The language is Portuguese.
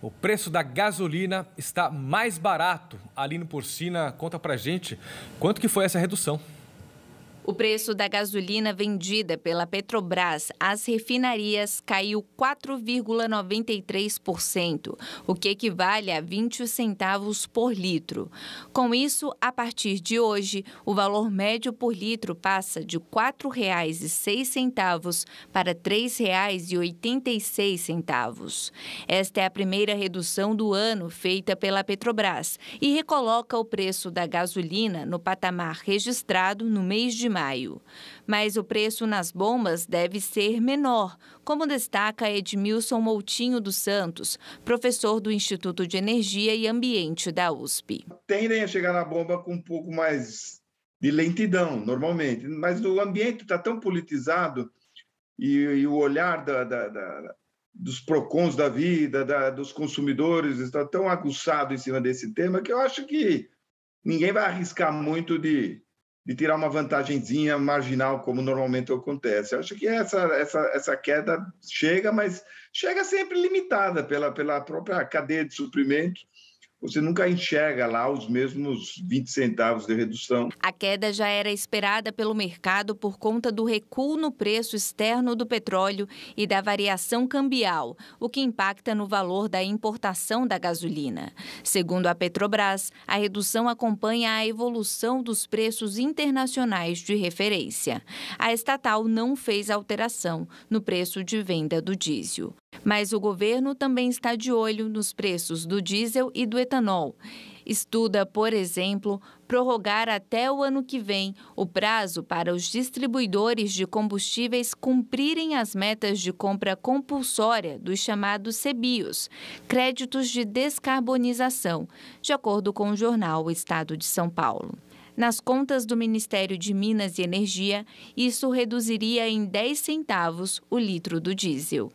O preço da gasolina está mais barato. Aline Porcina conta pra gente quanto que foi essa redução. O preço da gasolina vendida pela Petrobras às refinarias caiu 4,93%, o que equivale a 20 centavos por litro. Com isso, a partir de hoje, o valor médio por litro passa de R$ 4,06 para R$ 3,86. Esta é a primeira redução do ano feita pela Petrobras e recoloca o preço da gasolina no patamar registrado no mês de março maio. Mas o preço nas bombas deve ser menor, como destaca Edmilson Moutinho dos Santos, professor do Instituto de Energia e Ambiente da USP. Tendem a chegar na bomba com um pouco mais de lentidão, normalmente, mas o ambiente está tão politizado e, e o olhar da, da, da, dos PROCONs da vida, dos consumidores, está tão aguçado em cima desse tema que eu acho que ninguém vai arriscar muito de de tirar uma vantagenzinha marginal, como normalmente acontece. Eu acho que essa, essa, essa queda chega, mas chega sempre limitada pela, pela própria cadeia de suprimento você nunca enxerga lá os mesmos 20 centavos de redução. A queda já era esperada pelo mercado por conta do recuo no preço externo do petróleo e da variação cambial, o que impacta no valor da importação da gasolina. Segundo a Petrobras, a redução acompanha a evolução dos preços internacionais de referência. A estatal não fez alteração no preço de venda do diesel. Mas o governo também está de olho nos preços do diesel e do etanol. Estuda, por exemplo, prorrogar até o ano que vem o prazo para os distribuidores de combustíveis cumprirem as metas de compra compulsória dos chamados CEBIOS, créditos de descarbonização, de acordo com o jornal O Estado de São Paulo. Nas contas do Ministério de Minas e Energia, isso reduziria em 10 centavos o litro do diesel.